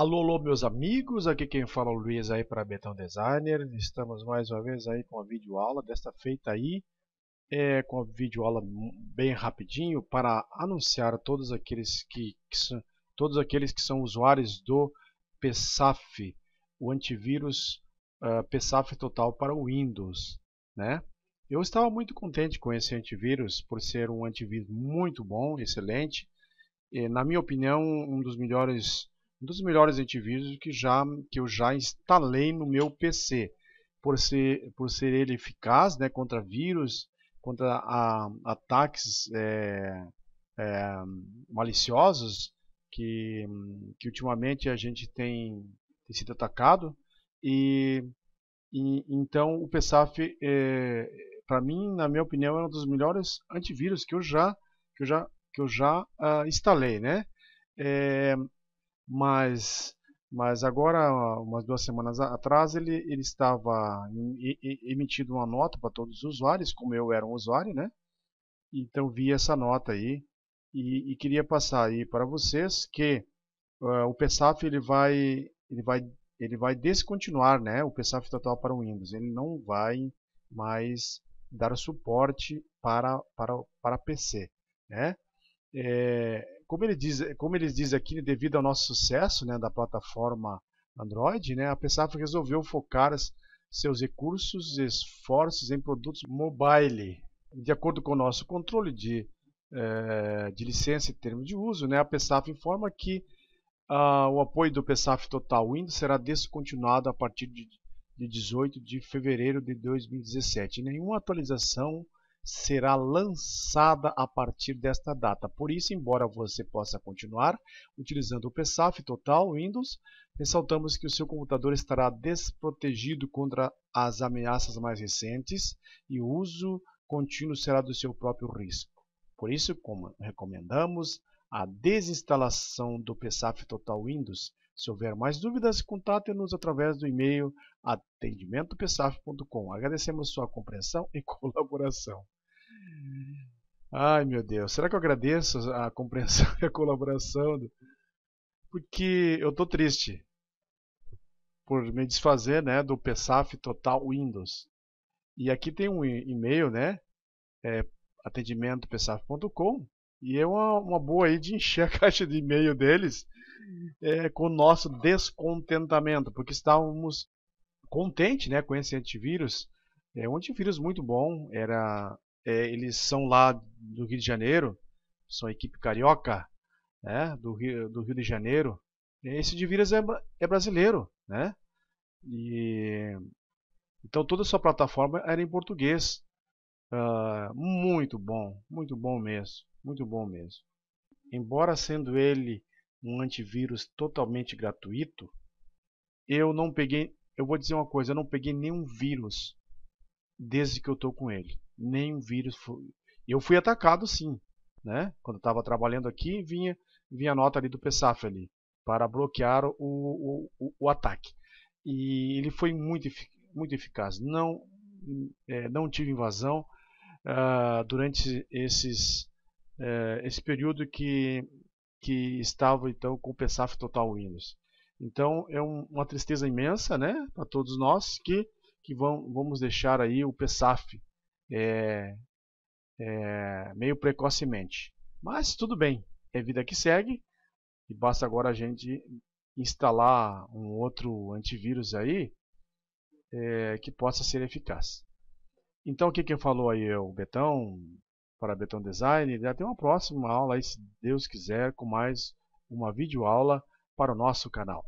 Alô, alô, meus amigos, aqui quem fala é o Luiz aí para Betão Designer. Estamos mais uma vez aí com a videoaula, desta feita aí, é, com a videoaula bem rapidinho para anunciar todos aqueles que, que são, todos aqueles que são usuários do PSAF, o antivírus uh, ah, PSAF total para o Windows, né? Eu estava muito contente com esse antivírus por ser um antivírus muito bom, excelente, e, na minha opinião, um dos melhores um dos melhores antivírus que, já, que eu já instalei no meu PC, por ser, por ser ele eficaz né, contra vírus, contra a, ataques é, é, maliciosos que, que ultimamente a gente tem, tem sido atacado. E, e então o PSAF, é, para mim, na minha opinião, é um dos melhores antivírus que eu já, que eu já, que eu já uh, instalei. Né? É, mas mas agora umas duas semanas atrás ele, ele estava emitindo uma nota para todos os usuários, como eu era um usuário, né? Então vi essa nota aí e, e queria passar aí para vocês que uh, o PSAF ele vai ele vai ele vai descontinuar, né? O PSAF total para o Windows, ele não vai mais dar suporte para para para PC, né? É, como ele diz, como eles dizem aqui, devido ao nosso sucesso né, da plataforma Android, né, a Pesaf resolveu focar seus recursos e esforços em produtos mobile. De acordo com o nosso controle de, eh, de licença e termos de uso, né, a Pesaf informa que ah, o apoio do Pesaf Total Windows será descontinuado a partir de, de 18 de fevereiro de 2017. Nenhuma atualização será lançada a partir desta data. Por isso, embora você possa continuar utilizando o PSAF Total Windows, ressaltamos que o seu computador estará desprotegido contra as ameaças mais recentes e o uso contínuo será do seu próprio risco. Por isso, recomendamos a desinstalação do PSAF Total Windows se houver mais dúvidas, contate-nos através do e-mail atendimentopesaf.com. Agradecemos sua compreensão e colaboração. Ai meu Deus, será que eu agradeço a compreensão e a colaboração? Porque eu estou triste por me desfazer né, do PSAF Total Windows. E aqui tem um e-mail, né? É, atendimentopesaf.com e é uma, uma boa aí de encher a caixa de e-mail deles é, com o nosso descontentamento, porque estávamos contentes né, com esse antivírus. É um antivírus muito bom, era, é, eles são lá do Rio de Janeiro, são a equipe carioca né, do, Rio, do Rio de Janeiro. Esse antivírus é, é brasileiro, né? E, então toda a sua plataforma era em português. Uh, muito bom, muito bom mesmo, muito bom mesmo. Embora sendo ele um antivírus totalmente gratuito, eu não peguei, eu vou dizer uma coisa, eu não peguei nenhum vírus desde que eu estou com ele. Nenhum vírus, foi, eu fui atacado sim, né? Quando estava trabalhando aqui, vinha vinha a nota ali do PSAF ali para bloquear o, o, o, o ataque. E ele foi muito muito eficaz. Não é, não tive invasão uh, durante esses, uh, esse período que, que estava então com o PSAF Total Windows. Então é um, uma tristeza imensa né, para todos nós que, que vão, vamos deixar aí o PSAF é, eh, é, eh, meio precocemente. Mas tudo bem, é vida que segue e basta agora a gente instalar um outro antivírus aí é, que possa ser eficaz. Então o que que falou aí o Betão para Betão Design? até já tem uma próxima aula aí, se Deus quiser, com mais uma videoaula para o nosso canal.